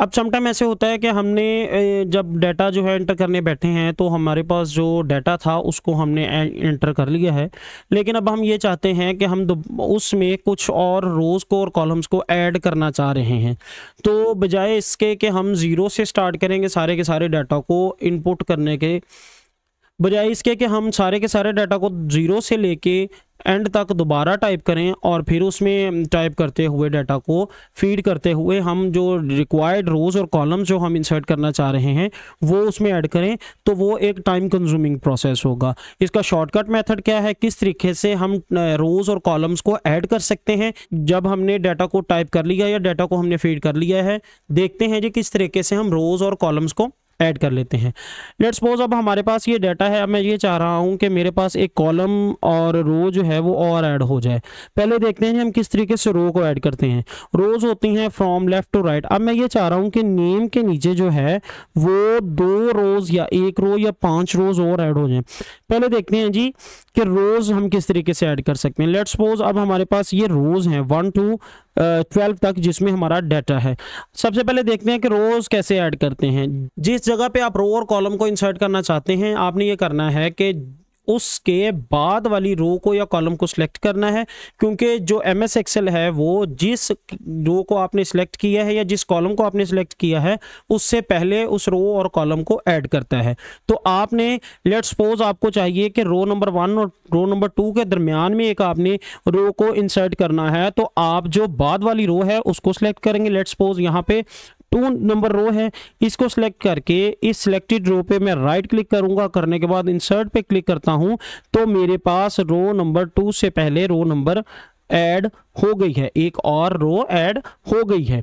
अब समटाइम ऐसे होता है कि हमने जब डाटा जो है एंटर करने बैठे हैं तो हमारे पास जो डाटा था उसको हमने एंटर कर लिया है लेकिन अब हम ये चाहते हैं कि हम उसमें कुछ और रोज़ को और कॉलम्स को ऐड करना चाह रहे हैं तो बजाय इसके कि हम ज़ीरो से स्टार्ट करेंगे सारे के सारे डाटा को इनपुट करने के बजाय इसके कि हम सारे के सारे डाटा को ज़ीरो से लेके एंड तक दोबारा टाइप करें और फिर उसमें टाइप करते हुए डाटा को फीड करते हुए हम जो रिक्वायर्ड रोज़ और कॉलम्स जो हम इंसर्ट करना चाह रहे हैं वो उसमें ऐड करें तो वो एक टाइम कंज्यूमिंग प्रोसेस होगा इसका शॉर्टकट मेथड क्या है किस तरीके से हम रोज़ और कॉलम्स को ऐड कर सकते हैं जब हमने डाटा को टाइप कर लिया या डाटा को हमने फीड कर लिया है देखते हैं जी किस तरीके से हम रोज़ और कॉलम्स को ऐड कर लेते हैं लेट सपोज अब हमारे पास ये डाटा है अब मैं ये चाह रहा हूँ कि मेरे पास एक कॉलम और रो जो है वो और ऐड हो जाए पहले देखते हैं हम किस तरीके से रो को ऐड करते हैं रोज़ होती हैं फ्रॉम लेफ़्ट टू राइट अब मैं ये चाह रहा हूँ कि नेम के नीचे जो है वो दो रोज़ या एक रो या पांच रोज़ और ऐड हो जाए पहले देखते हैं जी कि रोज़ हम किस तरीके से ऐड कर सकते हैं लेट सपोज अब हमारे पास ये रोज़ हैं वन टू ट्वेल्व तक जिसमें हमारा डाटा है सबसे पहले देखते हैं कि रोज़ कैसे ऐड करते हैं जिस जगह पे आप रो और कॉलम को इंसर्ट करना चाहते हैं आपने ये करना है कि उसके बाद वाली रो को या कॉलम को सिलेक्ट करना है क्योंकि जो एम एस एक्सेल है वो जिस रो को आपने सिलेक्ट किया है या जिस कॉलम को आपने सिलेक्ट किया है उससे पहले उस रो और कॉलम को ऐड करता है तो आपने लेट सपोज आपको चाहिए कि रो नंबर वन और रो नंबर टू के दरमियान में एक आपने रो को इंसर्ट करना है तो आप जो बाद वाली रो है उसको सिलेक्ट करेंगे लेट सपोज यहाँ पे टू नंबर रो है इसको सिलेक्ट करके इस सिलेक्टेड रो पे मैं राइट क्लिक करूंगा करने के बाद इंसर्ट पे क्लिक करता हूं तो मेरे पास रो नंबर टू से पहले रो नंबर ऐड हो गई है एक और रो ऐड हो गई है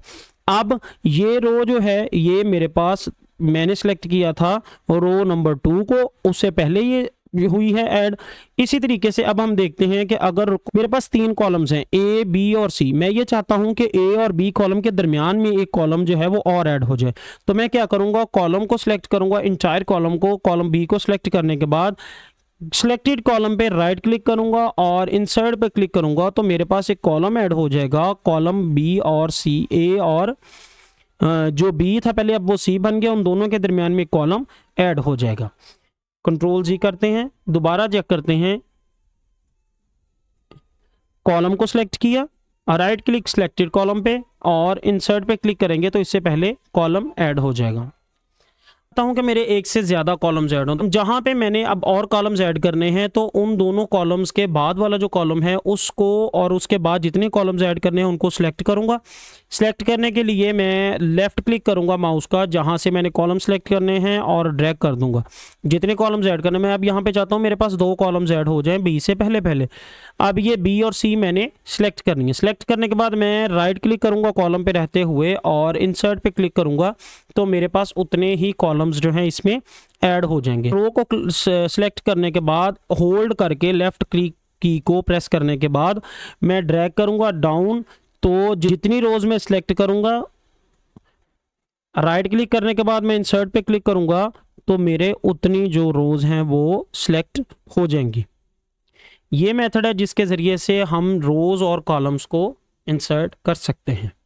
अब ये रो जो है ये मेरे पास मैंने सेलेक्ट किया था रो नंबर टू को उससे पहले ये हुई है ऐड इसी तरीके से अब हम देखते हैं कि अगर मेरे पास तीन कॉलम्स हैं ए बी और सी मैं ये चाहता हूं कि ए और बी कॉलम के दरमियान में एक कॉलम जो है वो और ऐड हो जाए तो मैं क्या करूंगा कॉलम को सिलेक्ट करूंगा इंटायर कॉलम को कॉलम बी को सिलेक्ट करने के बाद सिलेक्टेड कॉलम पे राइट क्लिक करूंगा और इंसर्ट पे क्लिक करूंगा तो मेरे पास एक कॉलम ऐड हो जाएगा कॉलम बी और सी ए और जो बी था पहले अब वो सी बन गया उन दोनों के दरमियान में कॉलम ऐड हो जाएगा कंट्रोल जी करते हैं दोबारा चेक करते हैं कॉलम को सिलेक्ट किया राइट क्लिक सिलेक्टेड कॉलम पे और इंसर्ट पे क्लिक करेंगे तो इससे पहले कॉलम ऐड हो जाएगा सकता हूँ कि मेरे एक से ज़्यादा कॉलम्स ऐड हों तो जहाँ पे मैंने अब और कॉलम्स ऐड करने हैं तो उन दोनों कॉलम्स के बाद वाला जो कॉलम है उसको और उसके बाद जितने कॉलम्स ऐड करने हैं उनको सिलेक्ट करूंगा सिलेक्ट करने के लिए मैं लेफ़्ट क्लिक करूंगा माउस का जहाँ से मैंने कॉलम सेलेक्ट करने हैं और ड्रैग कर दूंगा जितने कॉलम्स ऐड करने मैं अब यहाँ पर चाहता हूँ मेरे पास दो कॉलम्स ऐड हो जाए बी से पहले पहले अब ये बी और सी मैंने सेलेक्ट करनी है सिलेक्ट करने के बाद मैं राइट क्लिक करूंगा कॉलम पर रहते हुए और इंसर्ट पर क्लिक करूंगा तो मेरे पास उतने ही कॉलम टर्म्स जो हैं इसमें ऐड हो जाएंगे रो को सिलेक्ट करने के बाद होल्ड करके लेफ्ट क्लिक की को प्रेस करने के बाद मैं ड्रैग करूंगा डाउन तो जितनी रोज मैं सिलेक्ट करूंगा राइट क्लिक करने के बाद मैं इंसर्ट पे क्लिक करूंगा तो मेरे उतनी जो रोज़ हैं वो सिलेक्ट हो जाएंगी ये मेथड है जिसके ज़रिए से हम रोज़ और कॉलम्स को इंसर्ट कर सकते हैं